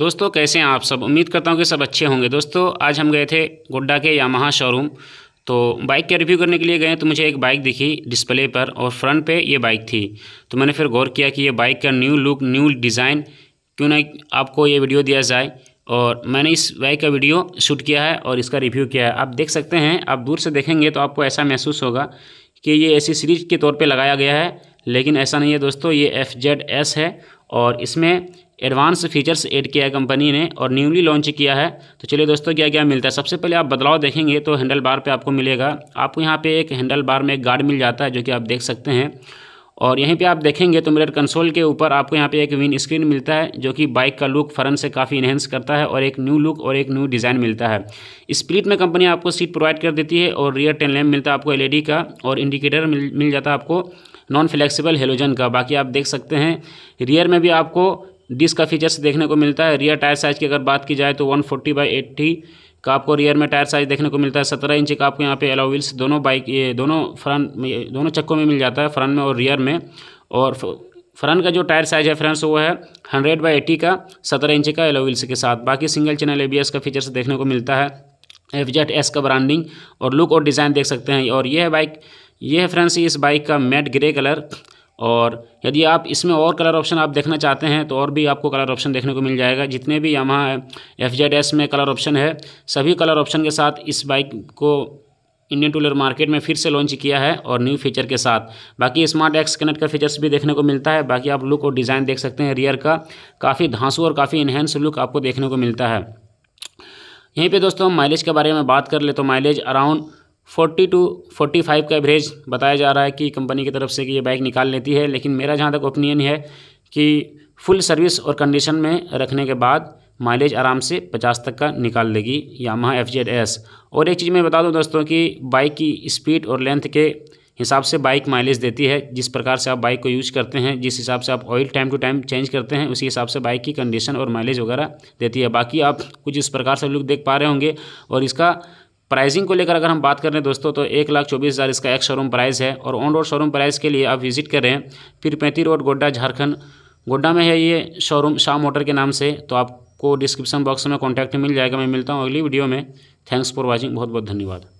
दोस्तों कैसे हैं आप सब उम्मीद करता हूँ कि सब अच्छे होंगे दोस्तों आज हम गए थे गोड्डा के यामाहा शोरूम तो बाइक का रिव्यू करने के लिए गए तो मुझे एक बाइक दिखी डिस्प्ले पर और फ्रंट पे ये बाइक थी तो मैंने फिर गौर किया कि ये बाइक का न्यू लुक न्यू डिज़ाइन क्यों ना आपको ये वीडियो दिया जाए और मैंने इस बाइक का वीडियो शूट किया है और इसका रिव्यू किया है आप देख सकते हैं आप दूर से देखेंगे तो आपको ऐसा महसूस होगा कि ये ऐसी सीरीज के तौर पर लगाया गया है लेकिन ऐसा नहीं है दोस्तों ये एफ जेड एस है और इसमें एडवांस फीचर्स ऐड किया है कंपनी ने और न्यूली लॉन्च किया है तो चलिए दोस्तों क्या क्या मिलता है सबसे पहले आप बदलाव देखेंगे तो हैंडल बार पे आपको मिलेगा आपको यहाँ पे एक हैंडल बार में एक गार्ड मिल जाता है जो कि आप देख सकते हैं और यहीं पे आप देखेंगे तो मिरर कंसोल के ऊपर आपको यहाँ पे एक विन स्क्रीन मिलता है जो कि बाइक का लुक फरन से काफ़ी इन्हेंस करता है और एक न्यू लुक और एक न्यू डिज़ाइन मिलता है स्प्लिट में कंपनी आपको सीट प्रोवाइड कर देती है और रियर टेन लैम्प मिलता है आपको एलईडी का और इंडिकेटर मिल मिल जाता है आपको नॉन फ्लेक्सीबल हेलोजन का बाकी आप देख सकते हैं रियर में भी आपको डिस्क का फीचर्स देखने को मिलता है रियर टायर साइज़ की अगर बात की जाए तो वन फोर्टी बाई एट्टी का आपको रियर में टायर साइज़ देखने को मिलता है सत्रह इंच का आपको यहाँ पे अलाउविल्स दोनों बाइक ये दोनों फ्रंट में दोनों चक्कों में मिल जाता है फ्रंट में और रियर में और फ्रंट का जो टायर साइज़ है फ्रेंड्स वो है हंड्रेड बाई एट्टी का सत्रह इंच का एलोविल्स के साथ बाकी सिंगल चैनल ए का फीचर्स देखने को मिलता है एफ जेड एस का ब्रांडिंग और लुक और डिज़ाइन देख सकते हैं और ये है बाइक ये है फ्रेंड्स इस बाइक का मेट ग्रे कलर और यदि आप इसमें और कलर ऑप्शन आप देखना चाहते हैं तो और भी आपको कलर ऑप्शन देखने को मिल जाएगा जितने भी यहाँ एफ जेड एस में कलर ऑप्शन है सभी कलर ऑप्शन के साथ इस बाइक को इंडियन टूलर मार्केट में फिर से लॉन्च किया है और न्यू फीचर के साथ बाकी स्मार्ट एक्स कनेक्ट का फीचर्स भी देखने को मिलता है बाकी आप लुक और डिज़ाइन देख सकते हैं रियर का काफ़ी धांसू और काफ़ी इन्हेंस लुक आपको देखने को मिलता है यहीं पे दोस्तों हम माइलेज के बारे में बात कर ले तो mileage around forty two forty five का एवरेज बताया जा रहा है कि कंपनी की तरफ से कि ये बाइक निकाल लेती है लेकिन मेरा जहाँ तक ओपिनियन है कि फुल सर्विस और कंडीशन में रखने के बाद माइलेज आराम से 50 तक का निकाल लेगी यामा एफ जेड एस और एक चीज़ मैं बता दूं दोस्तों कि बाइक की स्पीड और लेंथ के हिसाब से बाइक माइलेज देती है जिस प्रकार से आप बाइक को यूज करते हैं जिस हिसाब से आप oil time to time change करते हैं उसी हिसाब से बाइक की कंडीशन और माइलेज वगैरह देती है बाकी आप कुछ इस प्रकार से लुक देख पा रहे होंगे और इसका प्राइसिंग को लेकर अगर हम बात करें दोस्तों तो एक लाख चौबीस हज़ार इसका एक शोरूम प्राइस है और ऑन रोड शोरूम प्राइस के लिए आप विजिट कर रहे हैं फिर पैंती रोड गोड्डा झारखंड गोड्डा में है ये शोरूम शाह मोटर के नाम से तो आपको डिस्क्रिप्शन बॉक्स में कॉन्टैक्ट मिल जाएगा मैं मिलता हूँ अगली वीडियो में थैंक्स फॉर वॉचिंग बहुत बहुत धन्यवाद